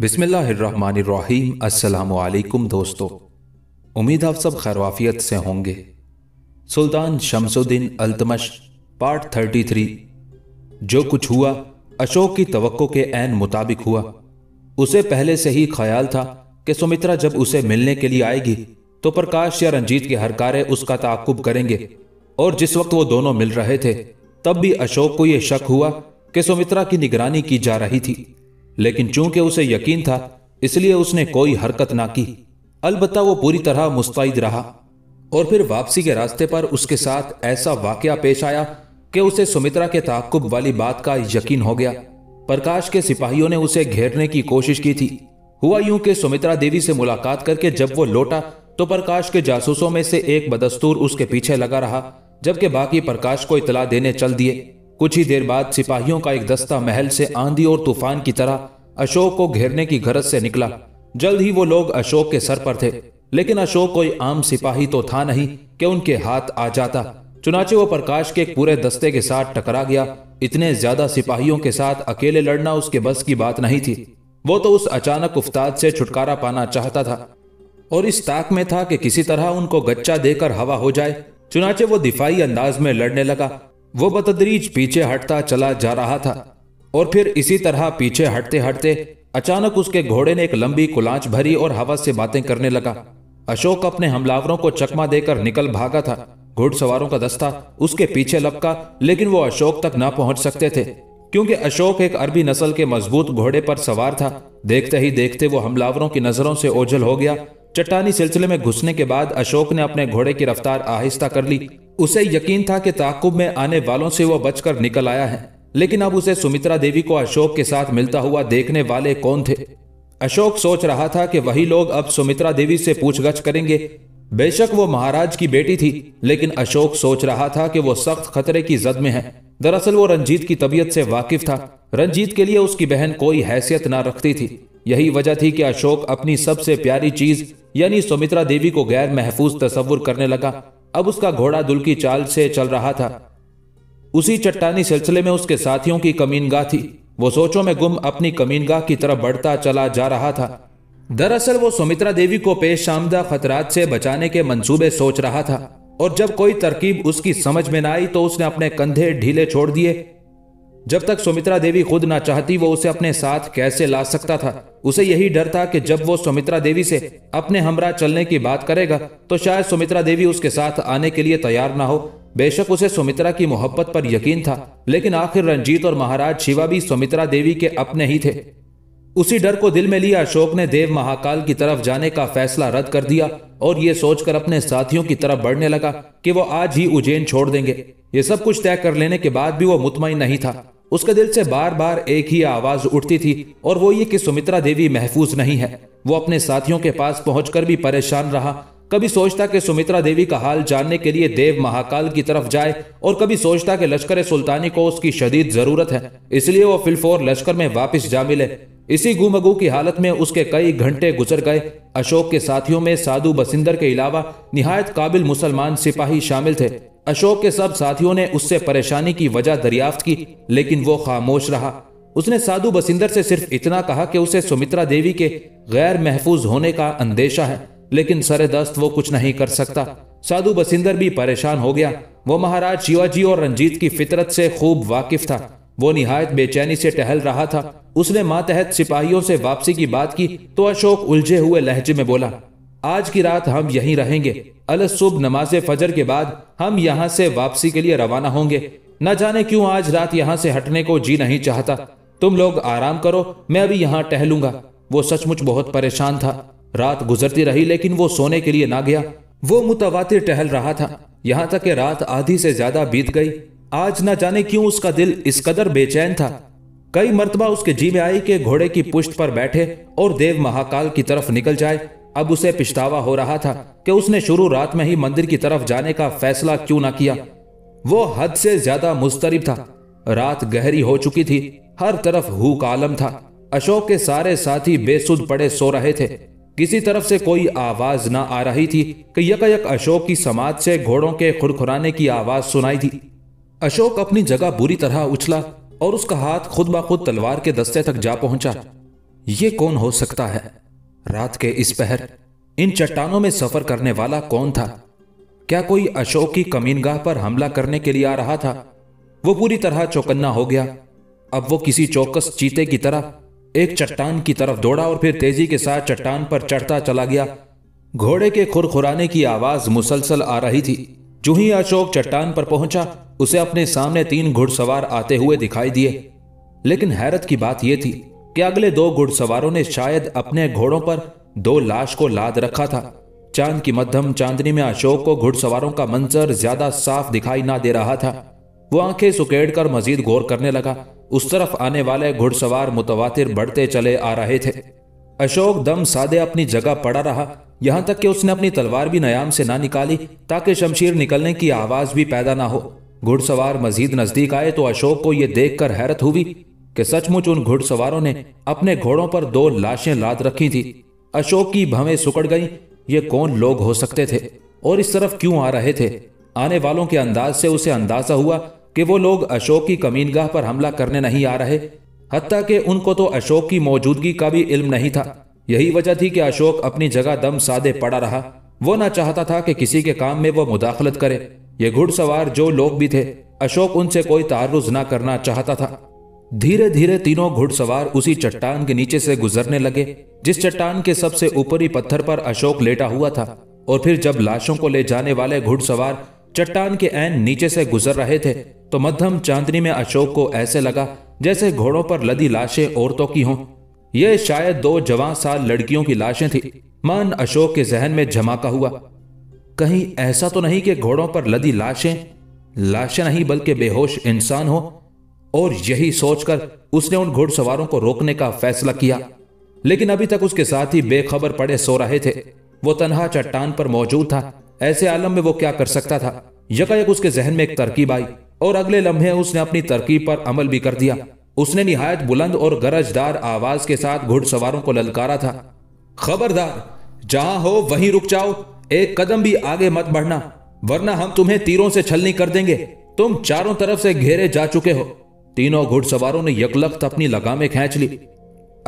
बिस्मिल्लाहिर्रहमानिर्रहीम दोस्तों उम्मीद आप सब खैरवाफियत से होंगे Sultan Shamsuddin Altamash part thirty three जो कुछ हुआ अशोक की तवक्को के ऐन मुताबिक हुआ उसे पहले से ही ख्याल था कि सुमित्रा जब उसे मिलने के लिए आएगी तो प्रकाश या रंजीत के हर कार्य उसका ताकुब करेंगे और जिस वक्त वो दोनों मिल रहे थे तब भी अशोक को यह शक हुआ कि सुमित्रा की निगरानी की जा रही थी लेकिन चूंकि उसे यकीन था इसलिए उसने कोई हरकत ना की अलबत् वो पूरी तरह मुस्तैद रहा और फिर वापसी के रास्ते पर उसके साथ ऐसा वाकया पेश आया कि उसे सुमित्रा के ताकुब वाली बात का यकीन हो गया प्रकाश के सिपाहियों ने उसे घेरने की कोशिश की थी हुआ यूं कि सुमित्रा देवी से मुलाकात करके जब वो लौटा तो प्रकाश के जासूसों में से एक बदस्तूर उसके पीछे लगा रहा जबकि बाकी प्रकाश को इतला देने चल दिए कुछ ही देर बाद सिपाहियों का एक दस्ता महल से आंधी और तूफान की तरह अशोक को घेरने की गरज से निकला जल्द ही वो लोग अशोक के सर पर थे लेकिन अशोक कोई आम सिपाही तो था नहीं कि उनके हाथ आ जाता चुनाचे वो प्रकाश के पूरे दस्ते के साथ टकरा गया इतने ज्यादा सिपाहियों के साथ अकेले लड़ना उसके बस की बात नहीं थी वो तो उस अचानक उफ्ताद से छुटकारा पाना चाहता था और इस ताक में था कि किसी तरह उनको गच्चा देकर हवा हो जाए चुनाचे वो दिफाई अंदाज में लड़ने लगा वो बतदरीज पीछे हटता चला जा रहा था और फिर इसी तरह पीछे हटते हटते अचानक उसके घोड़े ने एक लंबी कुलांच भरी और हवा से बातें करने लगा अशोक अपने हमलावरों को चकमा देकर निकल भागा था घुड़सवारों का दस्ता उसके पीछे लपका लेकिन वो अशोक तक ना पहुंच सकते थे क्योंकि अशोक एक अरबी नस्ल के मजबूत घोड़े पर सवार था देखते ही देखते वो हमलावरों की नजरों से ओझल हो गया चट्टानी सिलसिले में घुसने के बाद अशोक ने अपने घोड़े की रफ्तार आहिस्ता कर ली उसे यकीन था कि ताकुब में आने वालों से वह बचकर निकल आया है लेकिन अब उसे सुमित्रा देवी को अशोक के साथ मिलता हुआ देखने वाले कौन थे अशोक सोच रहा था कि वही लोग अब सुमित्रा देवी से पूछगछ करेंगे बेशक वो महाराज की बेटी थी लेकिन अशोक सोच रहा था कि वो सख्त खतरे की जद में है दरअसल वो रंजीत की तबीयत से वाकिफ था रंजीत के लिए उसकी बहन कोई हैसियत ना रखती थी यही वजह थी कि अशोक अपनी सबसे प्यारी चीज यानी सुमित्रा देवी को गैर महफूज तस्वुर करने लगा अब उसका घोड़ा दुल की चाल से चल रहा था उसी चट्टानी सिलसिले में उसके साथियों की कमीनगाह थी वो सोचों में गुम अपनी कमीनगाह की तरफ बढ़ता चला जा रहा था दरअसल वो सुमित्रा देवी को पेश आमदा खतरात से बचाने के मंसूबे सोच रहा था और जब कोई तरकीब उसकी समझ में न आई तो उसने अपने कंधे ढीले छोड़ दिए जब तक सुमित्रा देवी खुद ना चाहती वो उसे अपने साथ कैसे ला सकता था उसे यही डर था कि जब वो सुमित्रा देवी से अपने हमरा चलने की बात करेगा तो शायद सुमित्रा देवी उसके साथ आने के लिए तैयार ना हो बेशक उसे सुमित्रा की मोहब्बत पर यकीन था लेकिन आखिर रंजीत और महाराज शिवा भी सुमित्रा देवी के अपने ही थे उसी डर को दिल में लिए अशोक ने देव महाकाल की तरफ जाने का फैसला रद्द कर दिया और ये सोचकर अपने साथियों की तरफ बढ़ने लगा कि वो आज ही उज्जैन छोड़ देंगे ये सब कुछ तय कर लेने के बाद भी वो मुतमिन नहीं था उसके दिल से बार बार एक ही आवाज उठती थी और वो ये कि सुमित्रा देवी महफूज नहीं है वो अपने साथियों के पास पहुंचकर भी परेशान रहा कभी सोचता कि सुमित्रा देवी का हाल जानने के लिए देव महाकाल की तरफ जाए और कभी सोचता कि लश्कर सुल्तानी को उसकी शदीद जरूरत है इसलिए वो फिलफोर लश्कर में वापस जा मिले इसी गुमगू की हालत में उसके कई घंटे गुजर गए अशोक के साथियों में साधु बसिंदर के अलावा निहायत काबिल मुसलमान सिपाही शामिल थे अशोक के सब साथियों ने उससे परेशानी की वजह दरियाफ्त की लेकिन वो खामोश रहा उसने साधु बसिंदर से सिर्फ इतना कहा कि उसे सुमित्रा देवी के गैर महफूज होने का अंदेशा है लेकिन सरदस्त वो कुछ नहीं कर सकता साधु बसिंदर भी परेशान हो गया वो महाराज शिवाजी और रंजीत की फितरत से खूब वाकिफ था वो निहायत बेचैनी से टहल रहा था उसने मातहत सिपाहियों से वापसी की बात की तो अशोक उलझे हुए लहजे में बोला आज की रात हम यहीं रहेंगे अल सुबह नमाज फजर के बाद हम यहाँ से वापसी के लिए रवाना होंगे न जाने क्यों आज रात यहाँ से हटने को जी नहीं चाहता तुम लोग आराम करो मैं अभी यहाँ टहलूंगा वो सचमुच बहुत परेशान था रात गुजरती रही लेकिन वो सोने के लिए ना गया वो मुतवातिर टहल रहा था यहाँ तक कि रात आधी से ज्यादा बीत गई आज न जाने क्यों उसका दिल इस कदर बेचैन था कई मरतबा उसके जी में आई कि घोड़े की पुष्ट पर बैठे और देव महाकाल की तरफ निकल जाए अब उसे पिछतावा हो रहा था कि उसने शुरू रात में ही मंदिर की तरफ जाने का फैसला क्यों ना किया वो हद से ज्यादा मुस्तरब था रात गहरी हो चुकी थी हर तरफ हु कालम था अशोक के सारे साथी बेसुद पड़े सो रहे थे किसी तरफ से कोई आवाज ना आ रही थी कि यकायक अशोक की समाज से घोड़ों के खुरखुराने की आवाज सुनाई थी अशोक अपनी जगह बुरी तरह उछला और उसका हाथ खुद ब खुद तलवार के दस्ते तक जा पहुंचा ये कौन हो सकता है रात के इस पहर इन चट्टानों में सफर करने वाला कौन था क्या कोई अशोक की कमीनगाह पर हमला करने के लिए आ रहा था वो पूरी तरह चौकन्ना हो गया अब वो किसी चौकस चीते की तरह एक चट्टान की तरफ दौड़ा और फिर तेजी के साथ चट्टान पर चढ़ता चला गया घोड़े के खुरखुराने की आवाज मुसलसल आ रही थी जो ही अशोक चट्टान पर पहुंचा उसे अपने सामने तीन घुड़सवार आते हुए दिखाई दिए लेकिन हैरत की बात यह थी कि अगले दो घुड़सवारों ने शायद अपने घोड़ों पर दो लाश को लाद रखा था चांद की मध्यम चांदनी में अशोक को घुड़सवारों का मंजर ज्यादा साफ दिखाई ना दे रहा था वो आंखें कर मजीद गौर करने लगा उस तरफ आने वाले घुड़सवार मुतवातिर बढ़ते चले आ रहे थे अशोक दम सादे अपनी जगह पड़ा रहा यहां तक कि उसने अपनी तलवार भी नयाम से ना निकाली ताकि शमशीर निकलने की आवाज भी पैदा ना हो घुड़सवार मजीद नजदीक आए तो अशोक को यह देखकर हैरत हुई कि सचमुच उन घुड़सवारों ने अपने घोड़ों पर दो लाशें लाद रखी थी अशोक की भवें सुकड़ गईं ये कौन लोग हो सकते थे और इस तरफ क्यों आ रहे थे आने वालों के अंदाज से उसे अंदाजा हुआ कि वो लोग अशोक की कमीनगाह पर हमला करने नहीं आ रहे हत्या के उनको तो अशोक की मौजूदगी का भी इल्म नहीं था यही वजह थी कि अशोक अपनी जगह दम सादे पड़ा रहा वो ना चाहता था कि किसी के काम में वो मुदाखलत करे ये घुड़सवार जो लोग भी थे अशोक उनसे कोई तारुज ना करना चाहता था धीरे धीरे तीनों घुड़सवार उसी चट्टान के नीचे से गुजरने लगे जिस चट्टान के सबसे ऊपरी पत्थर पर अशोक लेटा हुआ था और फिर जब लाशों को ले जाने वाले घुड़सवार चट्टान के एन नीचे से गुजर रहे थे तो मध्यम चांदनी में अशोक को ऐसे लगा जैसे घोड़ों पर लदी लाशें औरतों की हों यह शायद दो जवान साल लड़कियों की लाशें थी मन अशोक के जहन में झमाका हुआ कहीं ऐसा तो नहीं कि घोड़ों पर लदी लाशें लाशें नहीं बल्कि बेहोश इंसान हो और यही सोचकर उसने उन घुड़सवारों को रोकने का फैसला किया लेकिन अभी तक उसके साथ ही बेखबर पड़े सो रहे थे वो तनहा चट्टान पर मौजूद था ऐसे आलम में वो क्या कर सकता था यकायक उसके जहन में एक तरकीब आई और अगले लम्हे उसने अपनी तरकीब पर अमल भी कर दिया उसने निहायत बुलंद और गरजदार आवाज के साथ घुड़सवारों को ललकारा था खबरदार जहां हो वहीं रुक जाओ एक कदम भी आगे मत बढ़ना वरना हम तुम्हें तीरों से छलनी कर देंगे तुम चारों तरफ से घेरे जा चुके हो तीनों घुड़सवारों ने यकलख्त अपनी लगामें खींच ली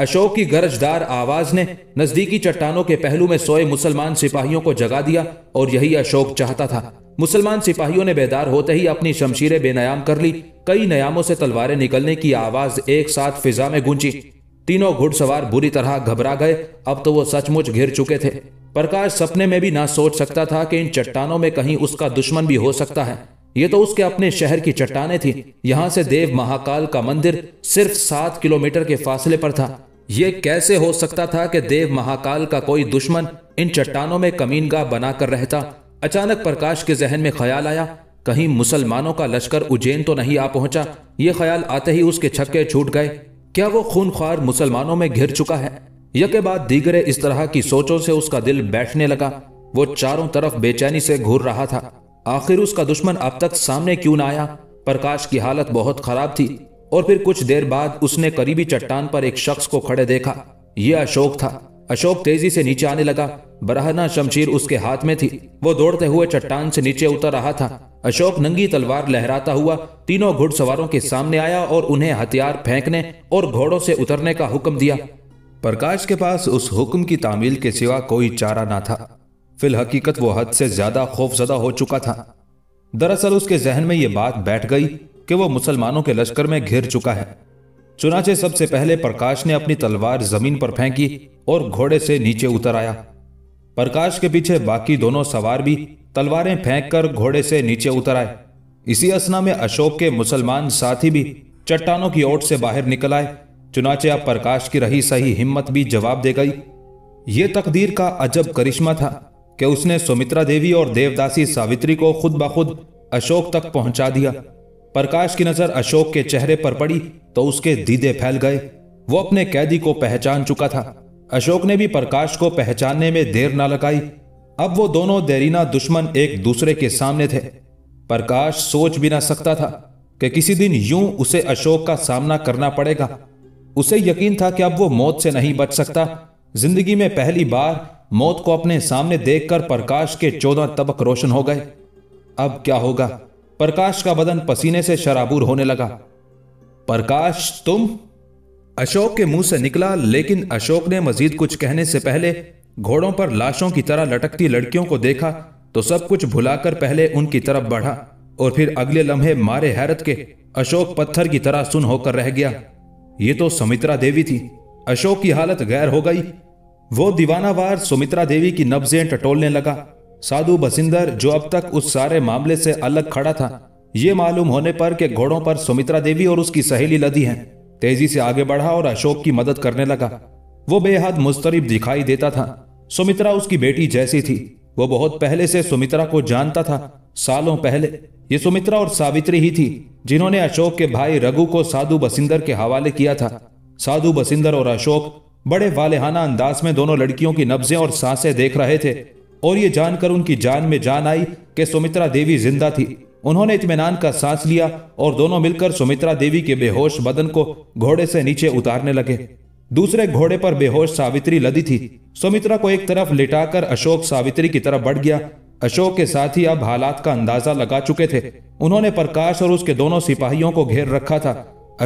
अशोक की गरजदार आवाज ने नजदीकी चट्टानों के पहलू में सोए मुसलमान सिपाहियों को जगा दिया और यही अशोक चाहता था मुसलमान सिपाहियों ने बेदार होते ही अपनी शमशीरें बेनयाम कर ली कई नयामों से तलवारें निकलने की आवाज एक साथ फिजा में गूंजी तीनों घुड़सवार बुरी तरह घबरा गए अब तो वो सचमुच घिर चुके थे प्रकाश सपने में भी ना सोच सकता था कि इन चट्टानों में कहीं उसका दुश्मन भी हो सकता है ये तो उसके अपने शहर की चट्टाने थी यहाँ से देव महाकाल का मंदिर सिर्फ सात किलोमीटर के फासले पर था ये कैसे हो सकता था कि देव महाकाल का कोई दुश्मन इन चट्टानों में कमीनगाह बनाकर रहता अचानक प्रकाश के जहन में ख्याल आया कहीं मुसलमानों का लश्कर उज्जैन तो नहीं आ पहुंचा ये ख्याल आते ही उसके छक्के छूट गए क्या वो खूनख्वार मुसलमानों में घिर चुका है यके बाद दीगरे इस तरह की सोचों से उसका दिल बैठने लगा वो चारों तरफ बेचैनी से घूर रहा था आखिर उसका दुश्मन अब तक सामने क्यों ना आया प्रकाश की हालत बहुत खराब थी और फिर कुछ देर बाद उसने करीबी चट्टान पर एक शख्स को खड़े देखा यह अशोक था अशोक तेजी से नीचे आने लगा बरहना शमशीर उसके हाथ में थी वो दौड़ते हुए चट्टान से नीचे उतर रहा था अशोक नंगी तलवार लहराता हुआ तीनों घुड़सवारों के सामने आया और उन्हें हथियार फेंकने और घोड़ों से उतरने का हुक्म दिया प्रकाश के पास उस हुक्म की तामील के सिवा कोई चारा ना था हकीकत वो हद से ज्यादा खौफजदा हो चुका था दरअसल उसके जहन में यह बात बैठ गई कि वो मुसलमानों के लश्कर में घिर चुका है चुनाचे सबसे पहले प्रकाश ने अपनी तलवार जमीन पर फेंकी और घोड़े से नीचे उतर आया प्रकाश के पीछे बाकी दोनों सवार भी तलवारें फेंक कर घोड़े से नीचे उतर आए इसी असना में अशोक के मुसलमान साथी भी चट्टानों की ओट से बाहर निकल आए चुनाचे अब प्रकाश की रही सही हिम्मत भी जवाब दे गई ये तकदीर का अजब करिश्मा था कि उसने सुमित्रा देवी और देवदासी सावित्री को खुद ब खुद अशोक तक पहुंचा दिया प्रकाश की नजर अशोक के चेहरे पर पड़ी तो उसके दीदे फैल गए वो अपने कैदी को पहचान चुका था अशोक ने भी प्रकाश को पहचानने में देर ना लगाई अब वो दोनों देरीना दुश्मन एक दूसरे के सामने थे प्रकाश सोच भी ना सकता था कि किसी दिन यूं उसे अशोक का सामना करना पड़ेगा उसे यकीन था कि अब वो मौत से नहीं बच सकता जिंदगी में पहली बार मौत को अपने सामने देखकर प्रकाश के चौदह तबक रोशन हो गए अब क्या होगा प्रकाश का बदन पसीने से शराबूर होने लगा प्रकाश तुम अशोक के मुंह से निकला लेकिन अशोक ने मजीद कुछ कहने से पहले घोड़ों पर लाशों की तरह लटकती लड़कियों को देखा तो सब कुछ भुलाकर पहले उनकी तरफ बढ़ा और फिर अगले लम्हे मारे हैरत के अशोक पत्थर की तरह सुन होकर रह गया ये तो समित्रा देवी थी अशोक की हालत गैर हो गई वो दीवानावार सुमित्रा देवी की नब्जें टटोलने लगा साधु बसिंदर जो अब तक उस सारे मामले से अलग खड़ा था ये मालूम होने पर कि घोड़ों पर सुमित्रा देवी और उसकी सहेली लदी हैं तेजी से आगे बढ़ा और अशोक की मदद करने लगा वो बेहद मुस्तरिब दिखाई देता था सुमित्रा उसकी बेटी जैसी थी वो बहुत पहले से सुमित्रा को जानता था सालों पहले ये सुमित्रा और सावित्री ही थी जिन्होंने अशोक के भाई रघु को साधु बसिंदर के हवाले किया था साधु बसिंदर और अशोक बड़े वालेहाना अंदाज में दोनों लड़कियों की नब्जें और सांसें देख रहे थे और ये जानकर उनकी जान में जान आई कि सुमित्रा देवी जिंदा थी उन्होंने इतमान का सांस लिया और दोनों मिलकर सुमित्रा देवी के बेहोश बदन को घोड़े से नीचे उतारने लगे दूसरे घोड़े पर बेहोश सावित्री लदी थी सुमित्रा को एक तरफ लिटाकर अशोक सावित्री की तरफ बढ़ गया अशोक के साथ ही अब हालात का अंदाजा लगा चुके थे उन्होंने प्रकाश और उसके दोनों सिपाहियों को घेर रखा था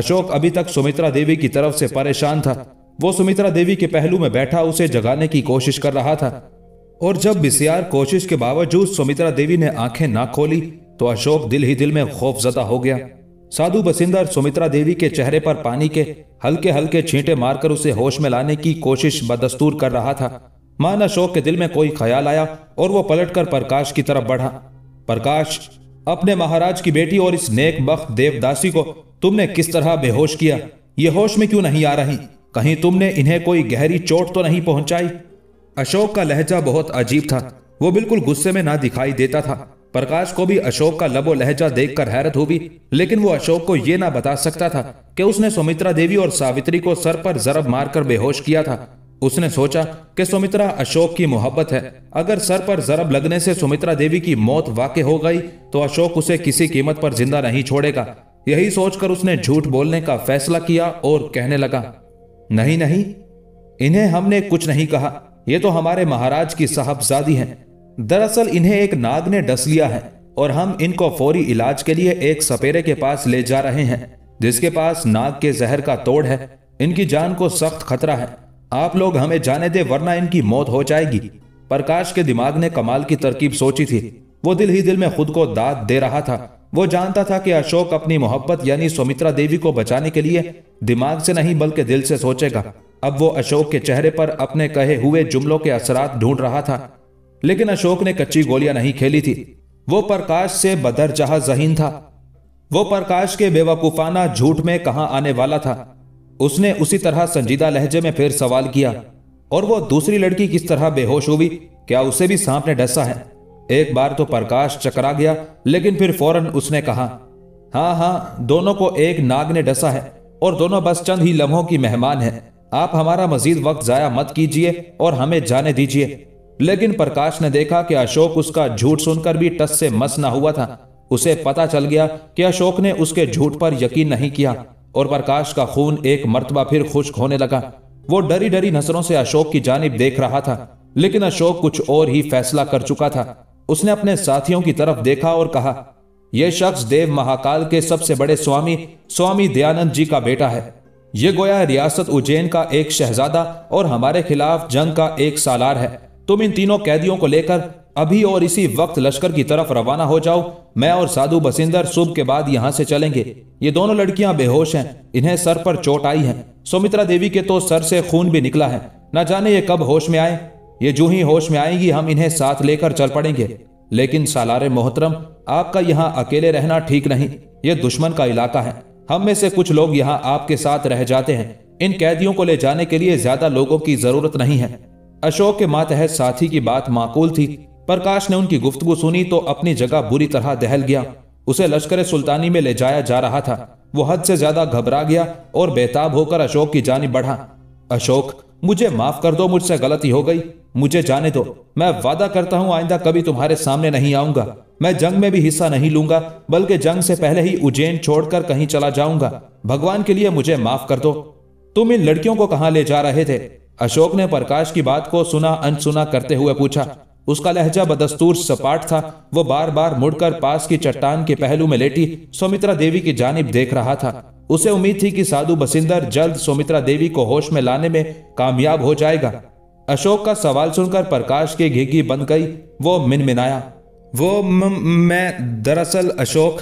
अशोक अभी तक सुमित्रा देवी की तरफ से परेशान था वो सुमित्रा देवी के पहलू में बैठा उसे जगाने की कोशिश कर रहा था और जब बिसियार कोशिश के बावजूद सुमित्रा देवी ने आंखें ना खोली तो अशोक दिल ही दिल में खौफ जदा हो गया साधु बसिंदर सुमित्रा देवी के चेहरे पर पानी के हल्के हल्के छींटे मारकर उसे होश में लाने की कोशिश बदस्तूर कर रहा था मान अशोक के दिल में कोई ख्याल आया और वो पलटकर प्रकाश की तरफ बढ़ा प्रकाश अपने महाराज की बेटी और इस नेक बख्त देवदासी को तुमने किस तरह बेहोश किया ये होश में क्यों नहीं आ रही कहीं तुमने इन्हें कोई गहरी चोट तो नहीं पहुंचाई अशोक का लहजा बहुत अजीब था वो बिल्कुल गुस्से में ना दिखाई देता था प्रकाश को भी अशोक का लबो लहजा देखकर हैरत हुई लेकिन वो अशोक को यह ना बता सकता था कि उसने सुमित्रा देवी और सावित्री को सर पर जरब मारकर बेहोश किया था उसने सोचा कि सुमित्रा अशोक की मोहब्बत है अगर सर पर जरब लगने से सुमित्रा देवी की मौत वाकई हो गई तो अशोक उसे किसी कीमत पर जिंदा नहीं छोड़ेगा यही सोचकर उसने झूठ बोलने का फैसला किया और कहने लगा नहीं नहीं इन्हें हमने कुछ नहीं कहा ये तो हमारे महाराज की साहबजादी हैं दरअसल इन्हें एक नाग ने डस लिया है और हम इनको फौरी इलाज के लिए एक सपेरे के पास ले जा रहे हैं जिसके पास नाग के जहर का तोड़ है इनकी जान को सख्त खतरा है आप लोग हमें जाने दे वरना इनकी मौत हो जाएगी प्रकाश के दिमाग ने कमाल की तरकीब सोची थी वो दिल ही दिल में खुद को दाद दे रहा था वो जानता था कि अशोक अपनी मोहब्बत यानी सुमित्रा देवी को बचाने के लिए दिमाग से नहीं बल्कि दिल से सोचेगा अब वो अशोक के चेहरे पर अपने कहे हुए जुमलों के असरात ढूंढ रहा था लेकिन अशोक ने कच्ची गोलियां नहीं खेली थी वो प्रकाश से बदर जहा जहीन था वो प्रकाश के बेवकूफाना झूठ में कहा आने वाला था उसने उसी तरह संजीदा लहजे में फिर सवाल किया और वो दूसरी लड़की किस तरह बेहोश हुई क्या उसे भी सांप ने डसा है एक बार तो प्रकाश चकरा गया लेकिन फिर फौरन उसने कहा हाँ हाँ दोनों को एक नाग ने डसा है और दोनों बस चंद ही लम्हों की मेहमान हैं आप हमारा मजीद वक्त ज़ाया मत कीजिए और हमें जाने दीजिए लेकिन प्रकाश ने देखा कि अशोक उसका झूठ सुनकर भी टस से मस ना हुआ था उसे पता चल गया कि अशोक ने उसके झूठ पर यकीन नहीं किया और प्रकाश का खून एक मरतबा फिर खुश्क होने लगा वो डरी डरी नजरों से अशोक की जानब देख रहा था लेकिन अशोक कुछ और ही फैसला कर चुका था उसने अपने साथियों की तरफ देखा और कहा यह शख्स देव महाकाल के सबसे बड़े स्वामी स्वामी दयानंद जी का बेटा है यह गोया रियासत उज्जैन का एक शहजादा और हमारे खिलाफ जंग का एक सालार है तुम इन तीनों कैदियों को लेकर अभी और इसी वक्त लश्कर की तरफ रवाना हो जाओ मैं और साधु बसिंदर सुबह के बाद यहाँ से चलेंगे ये दोनों लड़कियां बेहोश हैं इन्हें सर पर चोट आई है सुमित्रा देवी के तो सर से खून भी निकला है न जाने ये कब होश में आए ये जो ही होश में आएंगी हम इन्हें साथ लेकर चल पड़ेंगे लेकिन सालार मोहतरम आपका यहाँ अकेले रहना ठीक नहीं ये दुश्मन का इलाका है हम में से कुछ लोग यहाँ आपके साथ रह जाते हैं इन कैदियों को ले जाने के लिए ज्यादा लोगों की जरूरत नहीं है अशोक के मातहत साथी की बात माकूल थी प्रकाश ने उनकी गुफ्तगु सुनी तो अपनी जगह बुरी तरह दहल गया उसे लश्कर सुल्तानी में ले जाया जा रहा था वो हद से ज्यादा घबरा गया और बेताब होकर अशोक की जानी बढ़ा अशोक मुझे माफ कर दो मुझसे गलती हो गई मुझे जाने दो मैं वादा करता हूं आइंदा कभी तुम्हारे सामने नहीं आऊंगा मैं जंग में भी हिस्सा नहीं लूंगा बल्कि जंग से पहले ही उज्जैन छोड़कर कहीं चला जाऊंगा भगवान के लिए मुझे माफ कर दो तुम इन लड़कियों को कहा ले जा रहे थे अशोक ने प्रकाश की बात को सुना अनसुना करते हुए पूछा उसका लहजा बदस्तूर सपाट था वो बार बार मुड़कर पास की चट्टान के पहलू में लेटी सुमित्रा देवी की जानब देख रहा था उसे उम्मीद थी कि साधु बसिंदर जल्द सुमित्रा देवी को होश में लाने में कामयाब हो जाएगा अशोक का सवाल सुनकर प्रकाश की घिघी बन गई वो मिनमिनाया वो मैं दरअसल अशोक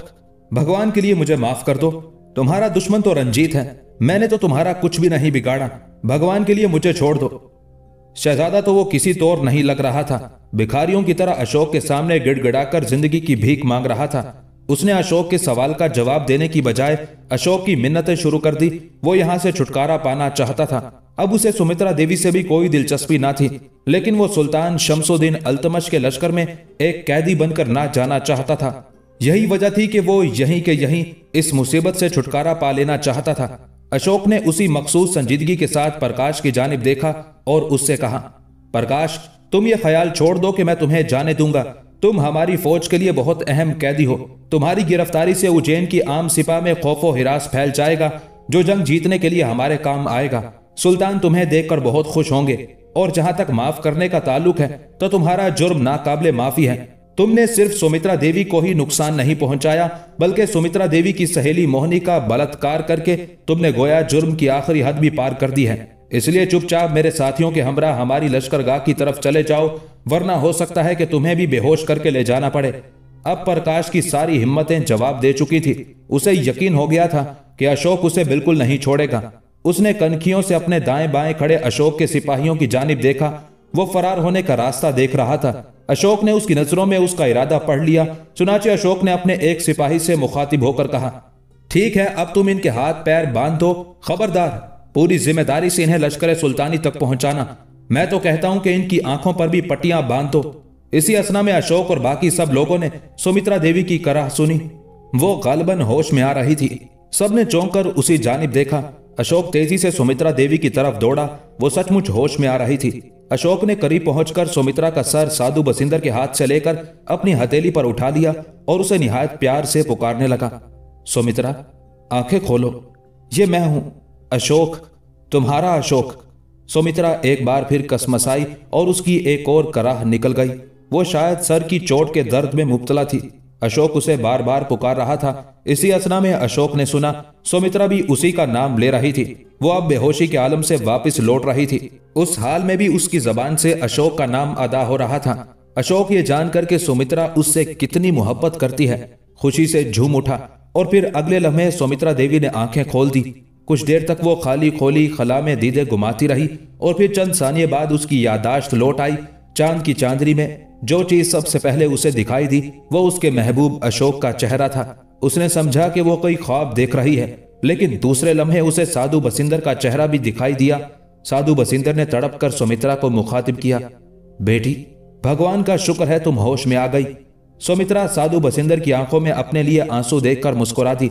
भगवान के लिए मुझे माफ कर दो तुम्हारा दुश्मन तो रंजीत है मैंने तो तुम्हारा कुछ भी नहीं बिगाड़ा भगवान के लिए मुझे छोड़ दो शहजादा तो वो किसी तौर नहीं लग रहा था भिखारियों की तरह अशोक के सामने गिड़गिड़ाकर जिंदगी की भीख मांग रहा था उसने अशोक के सवाल का जवाब देने की बजाय अशोक की मिन्नतें शुरू कर दी वो यहाँ से छुटकारा पाना चाहता था अब उसे सुमित्रा देवी से भी कोई दिलचस्पी ना थी लेकिन वो सुल्तान शमसुद्दीन अल्तमश के लश्कर में एक कैदी बनकर ना जाना चाहता था यही वजह थी कि वो यहीं के यहीं इस मुसीबत से छुटकारा पा लेना चाहता था अशोक ने उसी मखसूस संजीदगी के साथ प्रकाश की जानब देखा और उससे कहा प्रकाश तुम ये ख्याल छोड़ दो कि मैं तुम्हें जाने दूंगा तुम हमारी फौज के लिए बहुत अहम कैदी हो तुम्हारी गिरफ्तारी से उज्जैन की आम सिपा में खौफो हिरास फैल जाएगा जो जंग जीतने के लिए हमारे काम आएगा सुल्तान तुम्हें देखकर बहुत खुश होंगे और जहाँ तक माफ करने का ताल्लुक है तो तुम्हारा जुर्म नाकाबले माफी है तुमने सिर्फ सुमित्रा देवी को ही नुकसान नहीं पहुंचाया बल्कि सुमित्रा देवी की सहेली मोहनी का बलात्कार करके तुमने गोया जुर्म की आखिरी हद भी पार कर दी है इसलिए चुपचाप मेरे साथियों के हमरा हमारी लश्करगाह की तरफ चले जाओ वरना हो सकता है कि तुम्हें भी बेहोश करके ले जाना पड़े अब प्रकाश की सारी हिम्मतें जवाब दे चुकी थी उसे यकीन हो गया था कि अशोक उसे बिल्कुल नहीं छोड़ेगा उसने कनखियों से अपने दाएं बाएं खड़े अशोक के सिपाहियों की जानब देखा वो फरार होने का रास्ता देख रहा था अशोक ने उसकी नजरों में उसका इरादा पढ़ लिया चुनाचे अशोक ने अपने एक सिपाही से मुखातिब होकर कहा ठीक है अब तुम इनके हाथ पैर बांध दो खबरदार पूरी जिम्मेदारी से इन्हें लश्कर सुल्तानी तक पहुंचाना मैं तो कहता हूं कि इनकी आंखों पर भी पट्टियां बांध दो इसी असना में अशोक और बाकी सब लोगों ने सुमित्रा देवी की कराह सुनी वो गालबन होश में आ रही थी सबने चौंक कर उसी जानब देखा अशोक तेजी से सुमित्रा देवी की तरफ दौड़ा वो सचमुच होश में आ रही थी अशोक ने करीब पहुंचकर सुमित्रा का सर साधु बसिंदर के हाथ से लेकर अपनी हथेली पर उठा लिया और उसे निहायत प्यार से पुकारने लगा सुमित्रा आंखें खोलो ये मैं हूं अशोक तुम्हारा अशोक सुमित्रा एक बार फिर कसमसाई और उसकी एक और कराह निकल गई वो शायद सर की चोट के दर्द में मुबतला थी अशोक उसे बार बार पुकार रहा था इसी असना में अशोक ने सुना सुमित्रा भी उसी का नाम ले रही थी वो अब बेहोशी के आलम से वापस लौट रही थी उस हाल में भी उसकी जबान से अशोक का नाम अदा हो रहा था अशोक ये जानकर के सुमित्रा उससे कितनी मोहब्बत करती है खुशी से झूम उठा और फिर अगले लम्हे सुमित्रा देवी ने आंखें खोल दी कुछ देर तक वो खाली खोली खला में दीदे घुमाती रही और फिर चंद सानिये बाद उसकी यादाश्त लौट आई चांद की चांदनी में जो चीज सबसे पहले उसे दिखाई दी वो उसके महबूब अशोक का चेहरा था उसने समझा कि वो कोई ख्वाब देख रही है लेकिन दूसरे लम्हे उसे साधु बसिंदर का चेहरा भी दिखाई दिया साधु बसिंदर ने तड़प कर सुमित्रा को मुखातिब किया बेटी भगवान का शुक्र है तुम होश में आ गई सुमित्रा साधु बसिंदर की आंखों में अपने लिए आंसू देखकर मुस्कुरा दी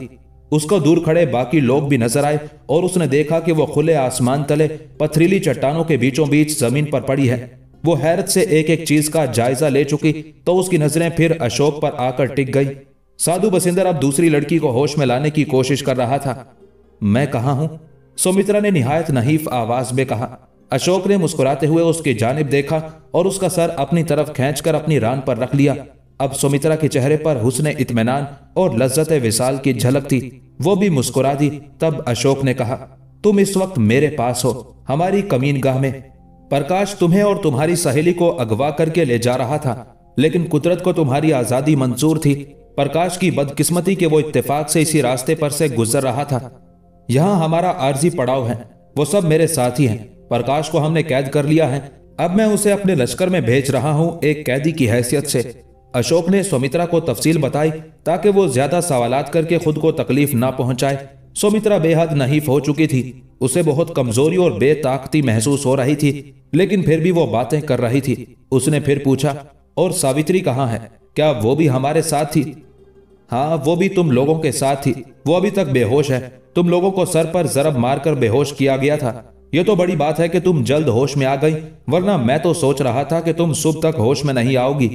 उसको दूर खड़े बाकी लोग भी नजर आए और उसने देखा कि वो खुले आसमान तले पथरीली चट्टानों के बीचों बीच जमीन पर पड़ी है वो हैरत से एक एक चीज का जायजा ले चुकी तो उसकी नजरें फिर अशोक पर आकर टिक गई साधु बसिंदर अब दूसरी लड़की को होश में लाने की कोशिश कर रहा था मैं कहा हूं सुमित्रा ने निहायत नहीफ आवाज में कहा अशोक ने मुस्कुराते हुए उसकी जानब देखा और उसका सर अपनी तरफ खेच अपनी रान पर रख लिया अब सुमित्रा के चेहरे पर हुसने इतमान और लज्जत विशाल की झलक थी वो भी मुस्कुरा दी तब अशोक ने कहा तुम इस वक्त मेरे पास हो हमारी कमीन गाह में प्रकाश तुम्हें और तुम्हारी सहेली को अगवा करके ले जा रहा था लेकिन कुदरत को तुम्हारी आजादी मंजूर थी प्रकाश की बदकिस्मती के वो इत्तेफाक से इसी रास्ते पर से गुजर रहा था यहाँ हमारा आर्जी पड़ाव है वो सब मेरे साथी हैं प्रकाश को हमने कैद कर लिया है अब मैं उसे अपने लश्कर में भेज रहा हूँ एक कैदी की हैसियत से अशोक ने सुमित्रा को तफसील बताई ताकि वो ज्यादा सवाल करके खुद को तकलीफ ना पहुंचाए सुमित्रा बेहद नहीफ हो चुकी थी उसे बहुत कमजोरी और बेताकती महसूस हो रही थी लेकिन फिर भी वो बातें कर रही थी उसने फिर पूछा और सावित्री कहाँ है क्या वो भी हमारे साथ थी हाँ वो भी तुम लोगों के साथ थी वो अभी तक बेहोश है तुम लोगों को सर पर जरब मारकर बेहोश किया गया था ये तो बड़ी बात है कि तुम जल्द होश में आ गई वरना मैं तो सोच रहा था कि तुम सुबह तक होश में नहीं आओगी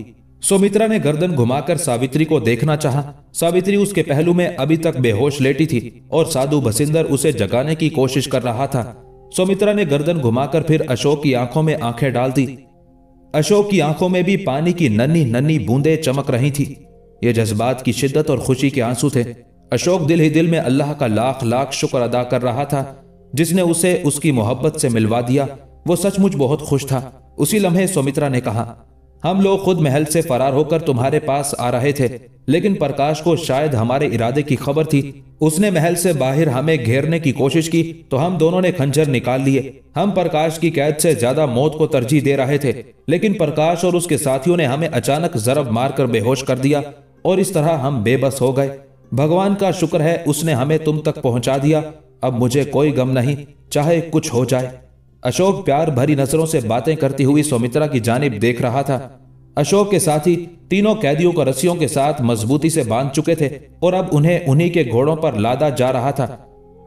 सुमित्रा ने गर्दन घुमाकर सावित्री को देखना चाहा। सावित्री उसके पहलू में अभी तक बेहोश लेटी थी और साधु बसिंदर उसे जगाने की कोशिश कर रहा था सुमित्रा ने गर्दन घुमाकर फिर अशोक की आंखों में आंखें डाल दी अशोक की आंखों में भी पानी की नन्नी नन्नी बूंदे चमक रही थी ये जज्बात की शिद्दत और खुशी के आंसू थे अशोक दिल ही दिल में अल्लाह का लाख लाख शुक्र अदा कर रहा था जिसने उसे उसकी मोहब्बत से मिलवा दिया वो सचमुच बहुत खुश था उसी लम्हे सुमित्रा ने कहा हम लोग खुद महल से फरार होकर तुम्हारे पास आ रहे थे लेकिन प्रकाश को शायद हमारे इरादे की खबर थी उसने महल से बाहर हमें घेरने की कोशिश की तो हम दोनों ने खंजर निकाल लिए हम प्रकाश की कैद से ज्यादा मौत को तरजीह दे रहे थे लेकिन प्रकाश और उसके साथियों ने हमें अचानक जरब मारकर बेहोश कर दिया और इस तरह हम बेबस हो गए भगवान का शुक्र है उसने हमें तुम तक पहुंचा दिया अब मुझे कोई गम नहीं चाहे कुछ हो जाए अशोक प्यार भरी नजरों से बातें करती हुई सौमित्रा की जानब देख रहा था अशोक के साथी तीनों कैदियों को रस्सियों के साथ मजबूती से बांध चुके थे और अब उन्हें उन्हीं के घोड़ों पर लादा जा रहा था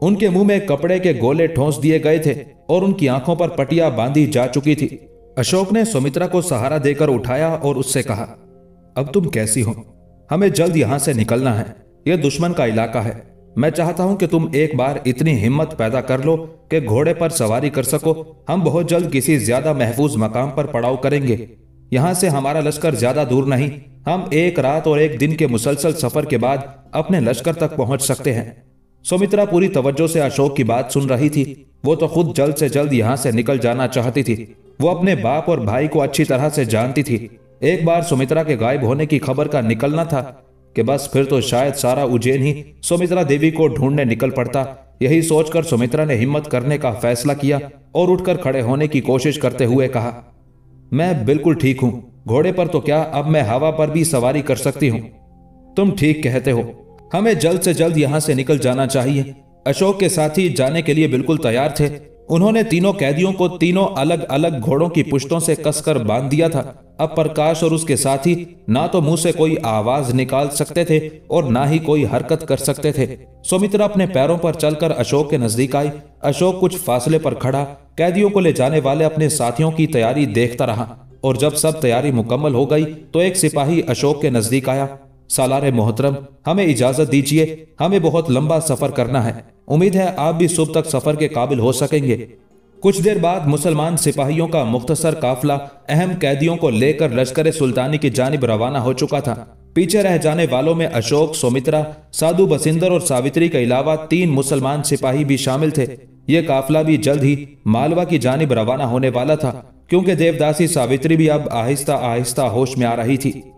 उनके मुंह में कपड़े के गोले ठोंस दिए गए थे और उनकी आंखों पर पटिया बांधी जा चुकी थी अशोक ने सुमित्रा को सहारा देकर उठाया और उससे कहा अब तुम कैसी हो हमें जल्द यहां से निकलना है यह दुश्मन का इलाका है मैं चाहता हूं कि तुम एक बार इतनी हिम्मत पैदा कर लो कि घोड़े पर सवारी कर सको हम बहुत जल्द किसी ज्यादा महफूज मकाम पर पड़ाव करेंगे यहाँ से हमारा लश्कर ज्यादा दूर नहीं हम एक रात और एक दिन के मुसलसल सफर के बाद अपने लश्कर तक पहुंच सकते हैं सुमित्रा पूरी तवज्जो से अशोक की बात सुन रही थी वो तो खुद जल्द से जल्द यहाँ से निकल जाना चाहती थी वो अपने बाप और भाई को अच्छी तरह से जानती थी एक बार सुमित्रा के गायब होने की खबर का निकलना था कि बस फिर तो शायद सारा उज्जैन ही सुमित्रा देवी को ढूंढने निकल पड़ता यही सोचकर सुमित्रा ने हिम्मत करने का फैसला किया और उठकर खड़े होने की कोशिश करते हुए कहा मैं बिल्कुल ठीक हूं घोड़े पर तो क्या अब मैं हवा पर भी सवारी कर सकती हूं तुम ठीक कहते हो हमें जल्द से जल्द यहां से निकल जाना चाहिए अशोक के साथी जाने के लिए बिल्कुल तैयार थे उन्होंने तीनों कैदियों को तीनों अलग अलग घोड़ों की पुश्तों से कसकर बांध दिया था अब प्रकाश और उसके साथी ना तो मुंह से कोई आवाज निकाल सकते थे और ना ही कोई हरकत कर सकते थे सुमित्रा अपने पैरों पर चलकर अशोक के नजदीक आई अशोक कुछ फासले पर खड़ा कैदियों को ले जाने वाले अपने साथियों की तैयारी देखता रहा और जब सब तैयारी मुकम्मल हो गई तो एक सिपाही अशोक के नजदीक आया सालारे मोहतरम हमें इजाजत दीजिए हमें बहुत लंबा सफर करना है उम्मीद है आप भी सुबह तक सफर के काबिल हो सकेंगे कुछ देर बाद मुसलमान सिपाहियों का मुख्तसर काफिला अहम कैदियों को लेकर लश्कर सुल्तानी की जानब रवाना हो चुका था पीछे रह जाने वालों में अशोक सुमित्रा साधु बसिंदर और सावित्री के अलावा तीन मुसलमान सिपाही भी शामिल थे ये काफिला भी जल्द ही मालवा की जानब रवाना होने वाला था क्योंकि देवदासी सावित्री भी अब आहिस्ता आहिस्ता होश में आ रही थी